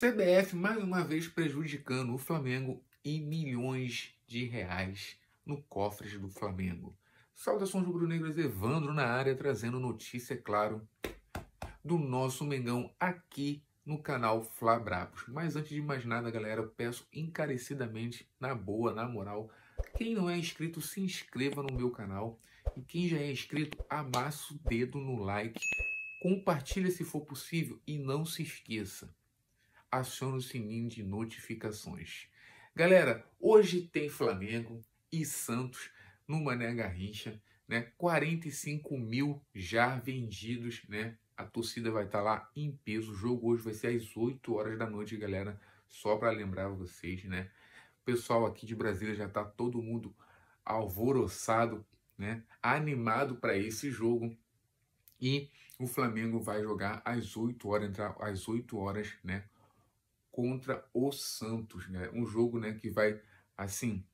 CBF mais uma vez prejudicando o Flamengo e milhões de reais no cofres do Flamengo. Saudações rubro-negras, Evandro na área, trazendo notícia, é claro, do nosso Mengão aqui no canal Fla Brabos. Mas antes de mais nada, galera, eu peço encarecidamente, na boa, na moral, quem não é inscrito, se inscreva no meu canal. E quem já é inscrito, amasse o dedo no like, compartilha se for possível e não se esqueça aciona o sininho de notificações. Galera, hoje tem Flamengo e Santos no Mané Garrincha, né? 45 mil já vendidos, né? A torcida vai estar tá lá em peso. O jogo hoje vai ser às 8 horas da noite, galera. Só para lembrar vocês, né? O pessoal aqui de Brasília já tá todo mundo alvoroçado, né? Animado para esse jogo. E o Flamengo vai jogar às 8 horas, entrar às 8 horas, né? contra o Santos, né? Um jogo, né, que vai assim,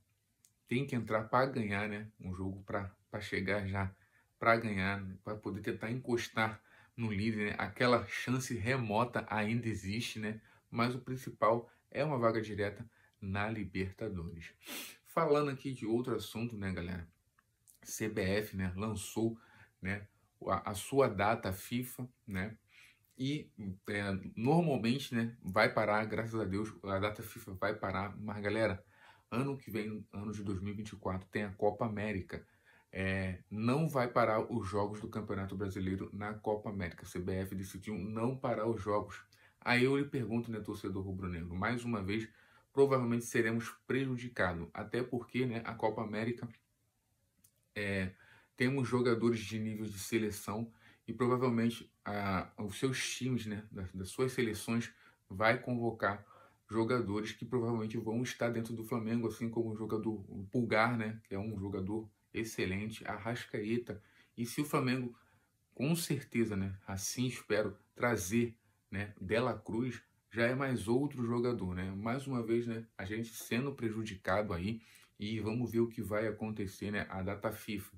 tem que entrar para ganhar, né? Um jogo para chegar já para ganhar, né? para poder tentar encostar no líder, né? Aquela chance remota ainda existe, né? Mas o principal é uma vaga direta na Libertadores. Falando aqui de outro assunto, né, galera? CBF, né, lançou, né, a, a sua data FIFA, né? E é, normalmente, né, vai parar, graças a Deus, a data FIFA vai parar. Mas, galera, ano que vem, ano de 2024, tem a Copa América. É, não vai parar os jogos do Campeonato Brasileiro na Copa América. A CBF decidiu não parar os jogos. Aí eu lhe pergunto, né, torcedor rubro-negro, mais uma vez, provavelmente seremos prejudicados. Até porque, né, a Copa América, é, temos jogadores de nível de seleção e provavelmente a, os seus times, né, das, das suas seleções, vai convocar jogadores que provavelmente vão estar dentro do Flamengo, assim como o jogador o Pulgar, né, que é um jogador excelente, Arrascaeta. E se o Flamengo, com certeza, né, assim espero, trazer né, Dela Cruz, já é mais outro jogador, né? Mais uma vez, né, a gente sendo prejudicado aí e vamos ver o que vai acontecer, né? A data FIFA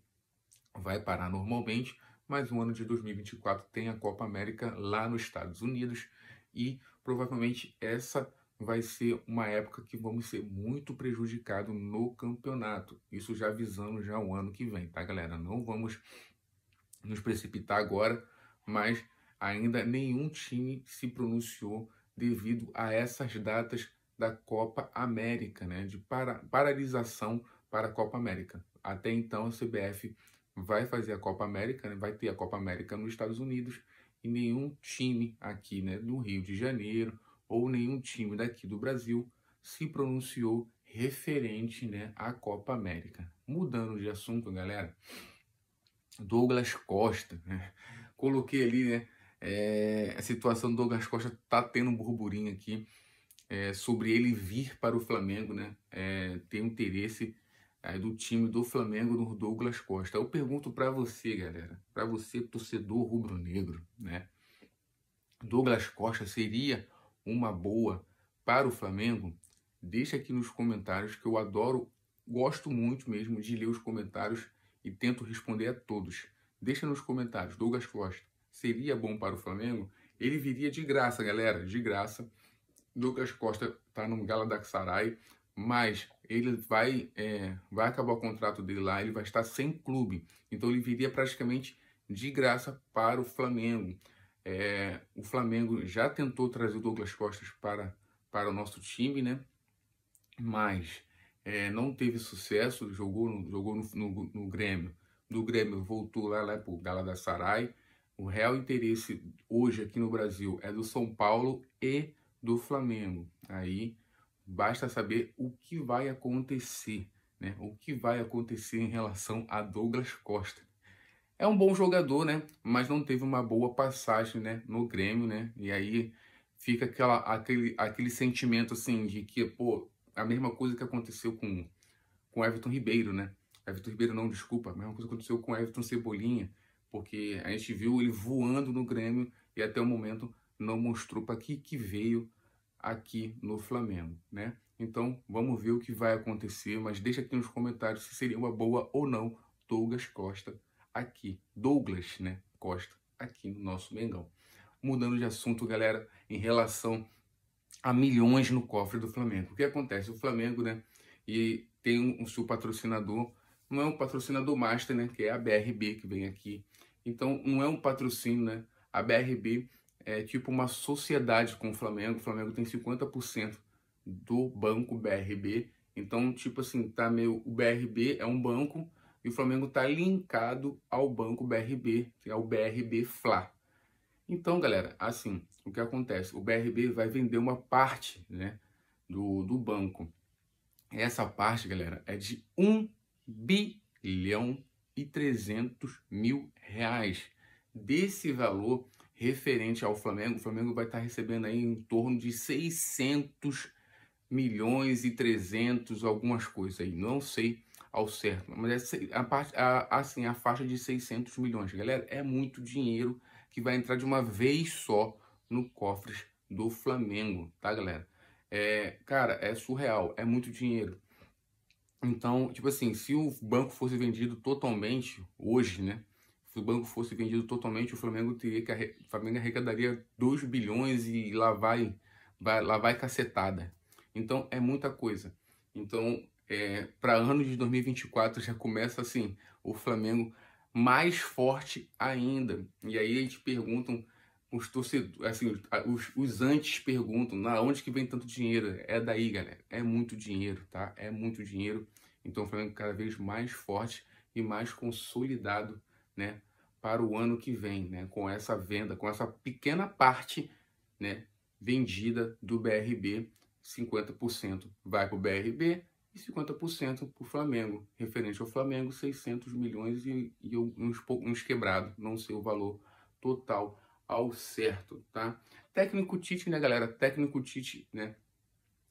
vai parar normalmente, mas o ano de 2024 tem a Copa América lá nos Estados Unidos e provavelmente essa vai ser uma época que vamos ser muito prejudicados no campeonato. Isso já avisando já o ano que vem, tá, galera? Não vamos nos precipitar agora, mas ainda nenhum time se pronunciou devido a essas datas da Copa América, né? De para paralisação para a Copa América. Até então a CBF vai fazer a Copa América, né? vai ter a Copa América nos Estados Unidos e nenhum time aqui né, no Rio de Janeiro ou nenhum time daqui do Brasil se pronunciou referente né, à Copa América. Mudando de assunto, galera, Douglas Costa, né? coloquei ali né, é, a situação do Douglas Costa, tá tendo um burburinho aqui é, sobre ele vir para o Flamengo, né? É, ter interesse aí do time do Flamengo do Douglas Costa. Eu pergunto para você, galera, para você torcedor rubro-negro, né? Douglas Costa seria uma boa para o Flamengo? Deixa aqui nos comentários que eu adoro, gosto muito mesmo de ler os comentários e tento responder a todos. Deixa nos comentários, Douglas Costa seria bom para o Flamengo? Ele viria de graça, galera, de graça. Douglas Costa tá no Galatasaray, mas ele vai, é, vai acabar o contrato dele lá, ele vai estar sem clube. Então ele viria praticamente de graça para o Flamengo. É, o Flamengo já tentou trazer o Douglas Costa para, para o nosso time, né? Mas é, não teve sucesso, jogou, no, jogou no, no, no, Grêmio. Do Grêmio voltou lá, lá para o Gala da Sarai. O real interesse hoje aqui no Brasil é do São Paulo e do Flamengo. Aí Basta saber o que vai acontecer, né? O que vai acontecer em relação a Douglas Costa. É um bom jogador, né? Mas não teve uma boa passagem, né? No Grêmio, né? E aí fica aquela, aquele, aquele sentimento assim de que, pô, a mesma coisa que aconteceu com com Everton Ribeiro, né? Everton Ribeiro não, desculpa, a mesma coisa que aconteceu com Everton Cebolinha, porque a gente viu ele voando no Grêmio e até o momento não mostrou para que que veio aqui no Flamengo, né? Então, vamos ver o que vai acontecer, mas deixa aqui nos comentários se seria uma boa ou não Douglas Costa aqui, Douglas, né, Costa aqui no nosso Mengão. Mudando de assunto, galera, em relação a milhões no cofre do Flamengo. O que acontece? O Flamengo, né, e tem um, um seu patrocinador, não é um patrocinador master, né, que é a BRB que vem aqui. Então, não é um patrocínio, né? A BRB é tipo uma sociedade com o Flamengo. O Flamengo tem 50% do banco BRB. Então, tipo assim, tá meio. O BRB é um banco e o Flamengo tá linkado ao banco BRB, que é o BRB Fla. Então, galera, assim, o que acontece? O BRB vai vender uma parte né, do, do banco. Essa parte, galera, é de 1 bilhão e 300 mil reais. Desse valor, referente ao Flamengo, o Flamengo vai estar recebendo aí em torno de 600 milhões e 300, algumas coisas aí, não sei ao certo, mas é a, parte, a, assim, a faixa de 600 milhões, galera, é muito dinheiro que vai entrar de uma vez só no cofres do Flamengo, tá, galera? É, cara, é surreal, é muito dinheiro. Então, tipo assim, se o banco fosse vendido totalmente hoje, né? se o banco fosse vendido totalmente, o Flamengo teria que arre... o Flamengo arrecadaria 2 bilhões e lá vai, vai, lá vai cacetada. Então é muita coisa. Então, é, para ano de 2024 já começa assim, o Flamengo mais forte ainda. E aí gente pergunta os torcedores, assim, os, os antes perguntam, na onde que vem tanto dinheiro? É daí, galera. É muito dinheiro, tá? É muito dinheiro. Então o Flamengo é cada vez mais forte e mais consolidado né, para o ano que vem, né, com essa venda, com essa pequena parte né, vendida do BRB, 50% vai para o BRB e 50% para o Flamengo. Referente ao Flamengo, 600 milhões e, e uns, uns quebrados, não sei o valor total ao certo, tá? Técnico Tite, né, galera? Técnico Tite, né,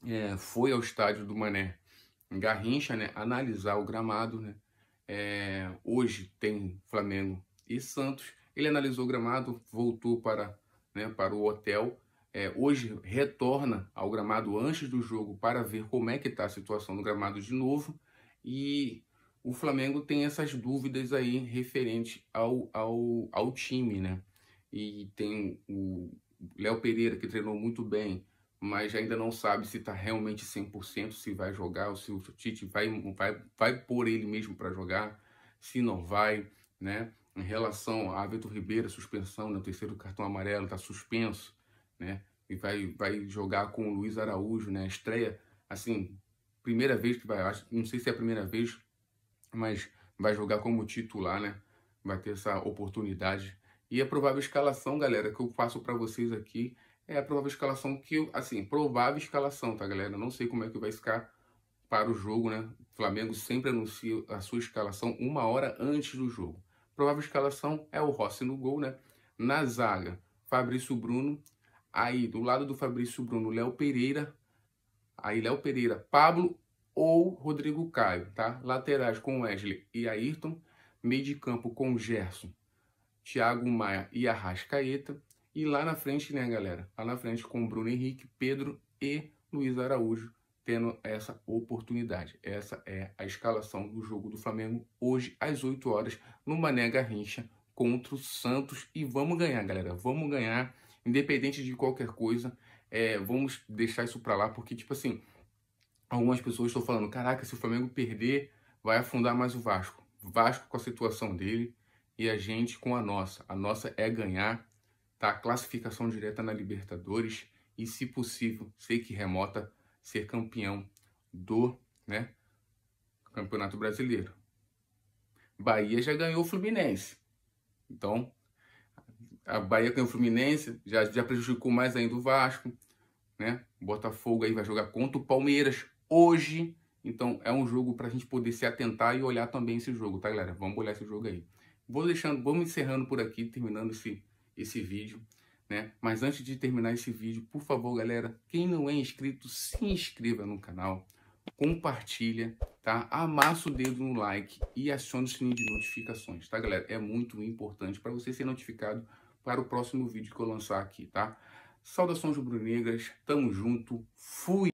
é, foi ao estádio do Mané Garrincha, né, analisar o gramado, né, é, hoje tem Flamengo e Santos. Ele analisou o gramado, voltou para, né, para o hotel. É, hoje retorna ao gramado antes do jogo para ver como é que está a situação no gramado de novo. E o Flamengo tem essas dúvidas aí referente ao, ao, ao time, né? E tem o Léo Pereira, que treinou muito bem, mas ainda não sabe se está realmente 100%, se vai jogar, ou se o Tite vai, vai, vai pôr ele mesmo para jogar, se não vai, né? Em relação a Vitor Ribeiro, suspensão, né? o terceiro cartão amarelo está suspenso, né? E vai, vai jogar com o Luiz Araújo, né? Estreia, assim, primeira vez que vai, acho, não sei se é a primeira vez, mas vai jogar como titular, né? Vai ter essa oportunidade. E a é provável escalação, galera, que eu faço para vocês aqui é a provável escalação que eu, assim, provável escalação, tá, galera? não sei como é que vai ficar para o jogo, né? O Flamengo sempre anuncia a sua escalação uma hora antes do jogo. Provável escalação é o Rossi no gol, né? Na zaga, Fabrício Bruno. Aí, do lado do Fabrício Bruno, Léo Pereira. Aí, Léo Pereira, Pablo ou Rodrigo Caio, tá? Laterais com Wesley e Ayrton. Meio de campo com Gerson, Thiago Maia e Arrascaeta. E lá na frente, né, galera? Lá na frente com Bruno Henrique, Pedro e Luiz Araújo tendo essa oportunidade. Essa é a escalação do jogo do Flamengo hoje às 8 horas no Mané Garrincha contra o Santos e vamos ganhar, galera. Vamos ganhar, independente de qualquer coisa. É, vamos deixar isso para lá porque tipo assim, algumas pessoas estão falando, caraca, se o Flamengo perder, vai afundar mais o Vasco. Vasco com a situação dele e a gente com a nossa. A nossa é ganhar tá? Classificação direta na Libertadores e, se possível, sei que remota, ser campeão do né, Campeonato Brasileiro. Bahia já ganhou o Fluminense. Então, a Bahia ganhou o Fluminense, já, já prejudicou mais ainda o Vasco. Né? Botafogo aí vai jogar contra o Palmeiras hoje. Então, é um jogo para a gente poder se atentar e olhar também esse jogo, tá, galera? Vamos olhar esse jogo aí. Vou deixando, vamos encerrando por aqui, terminando esse esse vídeo, né? Mas antes de terminar esse vídeo, por favor, galera, quem não é inscrito, se inscreva no canal, compartilha, tá? Amassa o dedo no like e acione o sininho de notificações, tá, galera? É muito importante para você ser notificado para o próximo vídeo que eu lançar aqui, tá? Saudações rubro-negras, tamo junto, fui!